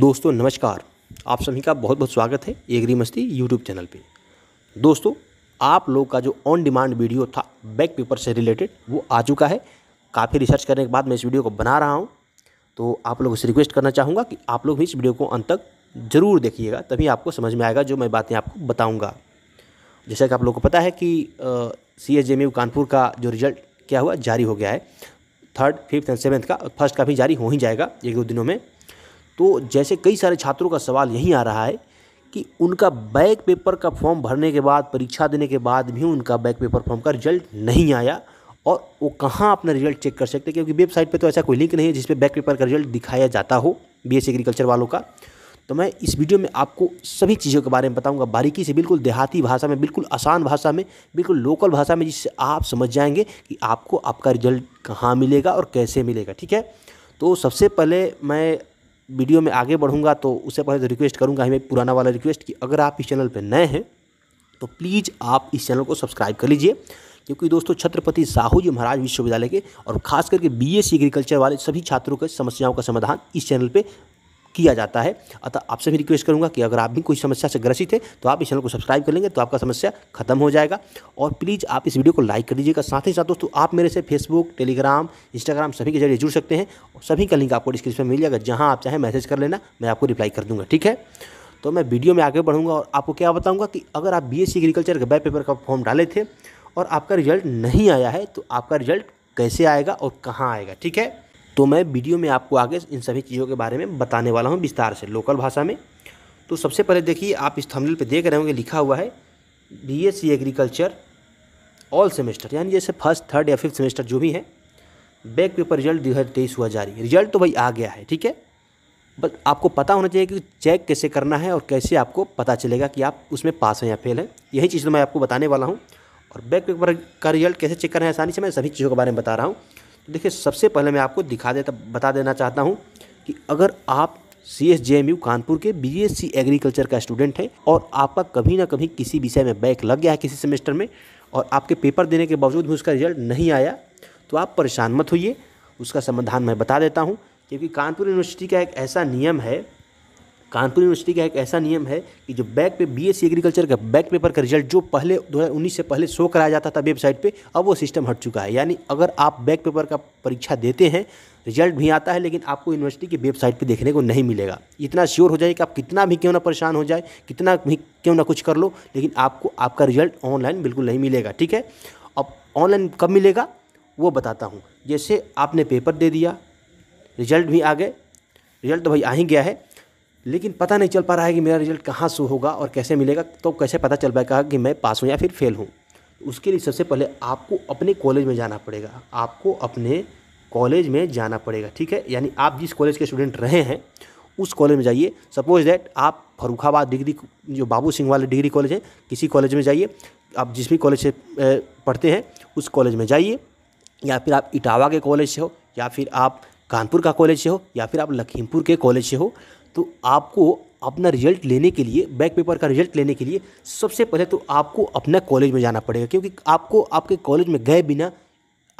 दोस्तों नमस्कार आप सभी का बहुत बहुत स्वागत है एग्री मस्ती यूट्यूब चैनल पे दोस्तों आप लोग का जो ऑन डिमांड वीडियो था बैक पेपर से रिलेटेड वो आ चुका है काफ़ी रिसर्च करने के बाद मैं इस वीडियो को बना रहा हूँ तो आप लोगों से रिक्वेस्ट करना चाहूँगा कि आप लोग भी इस वीडियो को अंत तक ज़रूर देखिएगा तभी आपको समझ में आएगा जो मैं बातें आपको बताऊँगा जैसा कि आप लोग को पता है कि सी एच कानपुर का जो रिजल्ट क्या हुआ जारी हो गया है थर्ड फिफ्थ एंड सेवन्थ का फर्स्ट का भी जारी हो ही जाएगा एक दो दिनों में तो जैसे कई सारे छात्रों का सवाल यही आ रहा है कि उनका बैक पेपर का फॉर्म भरने के बाद परीक्षा देने के बाद भी उनका बैक पेपर फॉर्म का रिजल्ट नहीं आया और वो कहाँ अपना रिजल्ट चेक कर सकते हैं क्योंकि वेबसाइट पे तो ऐसा कोई लिंक नहीं है जिसपे बैक पेपर का रिजल्ट दिखाया जाता हो बी एग्रीकल्चर e वालों का तो मैं इस वीडियो में आपको सभी चीज़ों के बारे में बताऊंगा बारीकी से बिल्कुल देहाती भाषा में बिल्कुल आसान भाषा में बिल्कुल लोकल भाषा में जिससे आप समझ जाएंगे कि आपको आपका रिजल्ट कहाँ मिलेगा और कैसे मिलेगा ठीक है तो सबसे पहले मैं वीडियो में आगे बढ़ूंगा तो उससे पहले तो रिक्वेस्ट करूंगा हमें पुराना वाला रिक्वेस्ट कि अगर आप इस चैनल पर नए हैं तो प्लीज़ आप इस चैनल को सब्सक्राइब कर लीजिए क्योंकि दोस्तों छत्रपति साहू जी महाराज विश्वविद्यालय के और खास करके बीएससी एग्रीकल्चर वाले सभी छात्रों के समस्याओं का समाधान इस चैनल पे किया जाता है अतः आपसे भी रिक्वेस्ट करूँगा कि अगर आप भी कोई समस्या से ग्रसित है तो आप इस चैनल को सब्सक्राइब कर लेंगे तो आपका समस्या खत्म हो जाएगा और प्लीज़ आप इस वीडियो को लाइक कर दीजिएगा साथ ही साथ दोस्तों आप मेरे से फेसबुक टेलीग्राम इंस्टाग्राम सभी के जरिए जुड़ सकते हैं और सभी का लिंक आपको डिस्क्रिप्शन में मिल जाएगा जहाँ आप चाहें मैसेज कर लेना मैं आपको रिप्लाई कर दूँगा ठीक है तो मैं वीडियो में आगे बढ़ूँगा और आपको क्या बताऊँगा कि अगर आप बी एग्रीकल्चर के बैक पेपर का फॉर्म डाले थे और आपका रिजल्ट नहीं आया है तो आपका रिजल्ट कैसे आएगा और कहाँ आएगा ठीक है तो मैं वीडियो में आपको आगे इन सभी चीज़ों के बारे में बताने वाला हूँ विस्तार से लोकल भाषा में तो सबसे पहले देखिए आप इस थंबनेल पे देख रहे होंगे लिखा हुआ है बीएससी एग्रीकल्चर ऑल सेमेस्टर यानी जैसे फर्स्ट थर्ड या फिफ्थ सेमेस्टर जो भी है बैक पेपर रिजल्ट दो हज़ार तेईस हुआ जारी रिजल्ट तो भाई आ गया है ठीक है बस आपको पता होना चाहिए कि चेक कैसे करना है और कैसे आपको पता चलेगा कि आप उसमें पास हैं या फेल हैं यही चीज़ तो मैं आपको बताने वाला हूँ और बैक पेपर का रिजल्ट कैसे चेक करना है आसानी से मैं सभी चीज़ों के बारे में बता रहा हूँ तो देखिए सबसे पहले मैं आपको दिखा देता बता देना चाहता हूँ कि अगर आप C S J M U Kanpur के बी एस सी एग्रीकल्चर का स्टूडेंट है और आपका कभी ना कभी किसी विषय में बैक लग गया है किसी सेमेस्टर में और आपके पेपर देने के बावजूद भी उसका रिजल्ट नहीं आया तो आप परेशान मत होइए उसका समाधान मैं बता देता हूँ क्योंकि कानपुर यूनिवर्सिटी का एक ऐसा नियम है कानपुर यूनिवर्सिटी का एक ऐसा नियम है कि जो बैक पे बीएससी एग्रीकल्चर का बैक पेपर का रिजल्ट जो पहले 2019 से पहले शो कराया जाता था वेबसाइट पे अब वो सिस्टम हट चुका है यानी अगर आप बैक पेपर का परीक्षा देते हैं रिजल्ट भी आता है लेकिन आपको यूनिवर्सिटी की वेबसाइट पर देखने को नहीं मिलेगा इतना श्योर हो जाए कि आप कितना भी क्यों ना परेशान हो जाए कितना भी क्यों ना कुछ कर लो लेकिन आपको आपका रिजल्ट ऑनलाइन बिल्कुल नहीं मिलेगा ठीक है अब ऑनलाइन कब मिलेगा वो बताता हूँ जैसे आपने पेपर दे दिया रिजल्ट भी आ गए रिजल्ट तो भाई आ ही गया है लेकिन पता नहीं चल पा रहा है कि मेरा रिजल्ट कहाँ से होगा और कैसे मिलेगा तो कैसे पता चल पाएगा कि मैं पास हूँ या फिर फेल हूँ उसके लिए सबसे पहले आपको अपने कॉलेज में जाना पड़ेगा आपको अपने कॉलेज में जाना पड़ेगा ठीक है यानी आप जिस कॉलेज के स्टूडेंट रहे हैं उस कॉलेज में जाइए सपोज दैट आप फरुखाबाद डिग्री जो बाबू सिंह वाले डिग्री कॉलेज है किसी कॉलेज में जाइए आप जिस भी कॉलेज से पढ़ते हैं उस कॉलेज में जाइए या फिर आप इटावा के कॉलेज से हो या फिर आप कानपुर का कॉलेज से हो या फिर आप लखीमपुर के कॉलेज से हो तो आपको अपना रिजल्ट लेने के लिए बैक पेपर का रिजल्ट लेने के लिए सबसे पहले तो आपको अपना कॉलेज में जाना पड़ेगा क्योंकि आपको आपके कॉलेज में गए बिना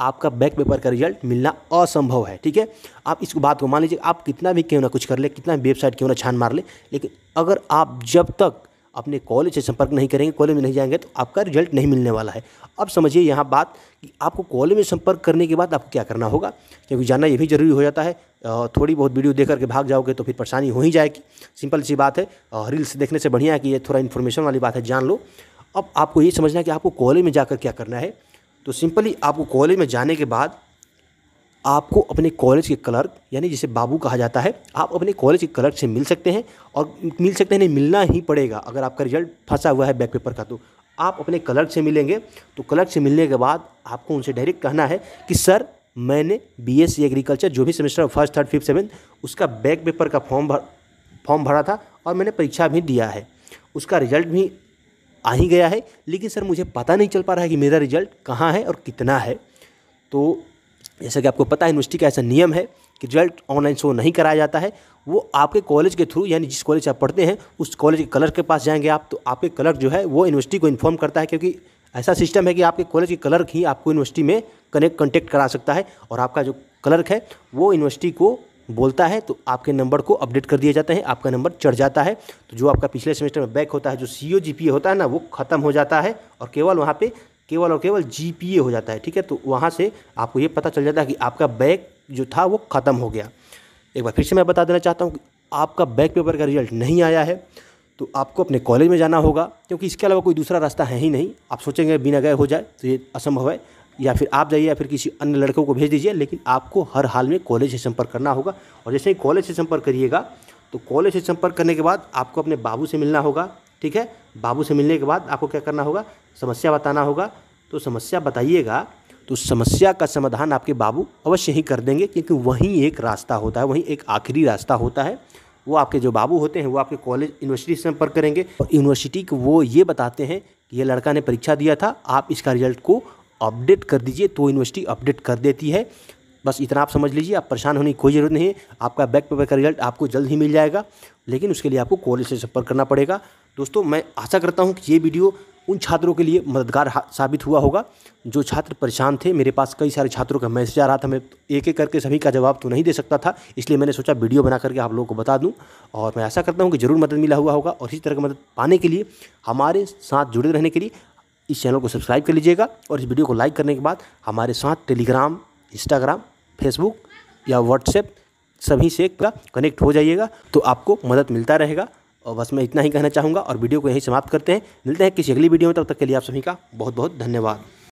आपका बैक पेपर का रिजल्ट मिलना असंभव है ठीक है आप इस बात को मान लीजिए आप कितना भी क्यों ना कुछ कर ले कितना वेबसाइट क्यों ना छान मार ले लेकिन अगर आप जब तक अपने कॉलेज से संपर्क नहीं करेंगे कॉलेज में नहीं जाएंगे तो आपका रिजल्ट नहीं मिलने वाला है अब समझिए यहाँ बात कि आपको कॉलेज में संपर्क करने के बाद आपको क्या करना होगा क्योंकि जाना ये भी ज़रूरी हो जाता है थोड़ी बहुत वीडियो देख करके भाग जाओगे तो फिर परेशानी हो ही जाएगी सिंपल सी बात है रील्स देखने से बढ़िया है कि ये थोड़ा इन्फॉर्मेशन वाली बात है जान लो अब आपको ये समझना है कि आपको कॉलेज में जाकर क्या करना है तो सिंपली आपको कॉलेज में जाने के बाद आपको अपने कॉलेज के क्लर्क यानी जिसे बाबू कहा जाता है आप अपने कॉलेज के क्लर्क से मिल सकते हैं और मिल सकते हैं मिलना ही पड़ेगा अगर आपका रिजल्ट फंसा हुआ है बैक पेपर का तो आप अपने क्लर्क से मिलेंगे तो क्लर्क से मिलने के बाद आपको उनसे डायरेक्ट कहना है कि सर मैंने बी एस सी एग्रीकल्चर जो भी semester first third fifth seventh उसका बैक पेपर का फॉर्म भर फॉर्म भरा था और मैंने परीक्षा भी दिया है उसका रिजल्ट भी आ ही गया है लेकिन सर मुझे पता नहीं चल पा रहा है कि मेरा रिजल्ट कहाँ है और कितना है तो जैसा कि आपको पता है यूनिवर्सिटी का ऐसा नियम है कि रिजल्ट ऑनलाइन शो नहीं कराया जाता है वो आपके कॉलेज के थ्रू यानी जिस कॉलेज आप पढ़ते हैं उस कॉलेज के कलर के पास जाएंगे आप तो आपके कलर जो है वो यूनिवर्सिटी को इन्फॉर्म करता है क्योंकि ऐसा सिस्टम है कि आपके कॉलेज के कलर ही आपको यूनिवर्सिटी में कनेक्ट कॉन्टेक्ट करा सकता है और आपका जो क्लर्क है वो यूनिवर्सिटी को बोलता है तो आपके नंबर को अपडेट कर दिए जाते हैं आपका नंबर चढ़ जाता है तो जो आपका पिछले सेमेस्टर में बैक होता है जो सी होता है ना वो ख़त्म हो जाता है और केवल वहाँ पे केवल और केवल जी हो जाता है ठीक है तो वहाँ से आपको ये पता चल जाता है कि आपका बैग जो था वो ख़त्म हो गया एक बार फिर से मैं बता देना चाहता हूँ कि आपका बैक पेपर का रिजल्ट नहीं आया है तो आपको अपने कॉलेज में जाना होगा क्योंकि इसके अलावा कोई दूसरा रास्ता है ही नहीं आप सोचेंगे बिना गए हो जाए तो ये असंभव है या फिर आप जाइए या फिर किसी अन्य लड़कों को भेज दीजिए लेकिन आपको हर हाल में कॉलेज से संपर्क करना होगा और जैसे ही कॉलेज से संपर्क करिएगा तो कॉलेज से संपर्क करने के बाद आपको अपने बाबू से मिलना होगा ठीक है बाबू से मिलने के बाद आपको क्या करना होगा समस्या बताना होगा तो समस्या बताइएगा तो समस्या का समाधान आपके बाबू अवश्य ही कर देंगे क्योंकि वहीं एक रास्ता होता है वहीं एक आखिरी रास्ता होता है वो आपके जो बाबू होते हैं वो आपके कॉलेज यूनिवर्सिटी से संपर्क करेंगे और यूनिवर्सिटी को वो ये बताते हैं कि ये लड़का ने परीक्षा दिया था आप इसका रिजल्ट को अपडेट कर दीजिए तो यूनिवर्सिटी अपडेट कर देती है बस इतना आप समझ लीजिए आप परेशान होने की कोई ज़रूरत नहीं है आपका बैक पेपर का रिजल्ट आपको जल्द ही मिल जाएगा लेकिन उसके लिए आपको कॉलेज से संपर्क करना पड़ेगा दोस्तों मैं आशा करता हूँ कि ये वीडियो उन छात्रों के लिए मददगार साबित हुआ होगा जो छात्र परेशान थे मेरे पास कई सारे छात्रों का मैसेज आ रहा था मैं एक एक करके सभी का जवाब तो नहीं दे सकता था इसलिए मैंने सोचा वीडियो बना करके आप लोगों को बता दूं और मैं ऐसा करता हूं कि ज़रूर मदद मिला हुआ होगा और इसी तरह की मदद पाने के लिए हमारे साथ जुड़े रहने के लिए इस चैनल को सब्सक्राइब कर लीजिएगा और इस वीडियो को लाइक करने के बाद हमारे साथ टेलीग्राम इंस्टाग्राम फेसबुक या व्हाट्सएप सभी से कनेक्ट हो जाइएगा तो आपको मदद मिलता रहेगा और बस मैं इतना ही कहना चाहूँगा और वीडियो को यहीं समाप्त करते हैं मिलते हैं किसी अगली वीडियो में तब तक के लिए आप सभी का बहुत बहुत धन्यवाद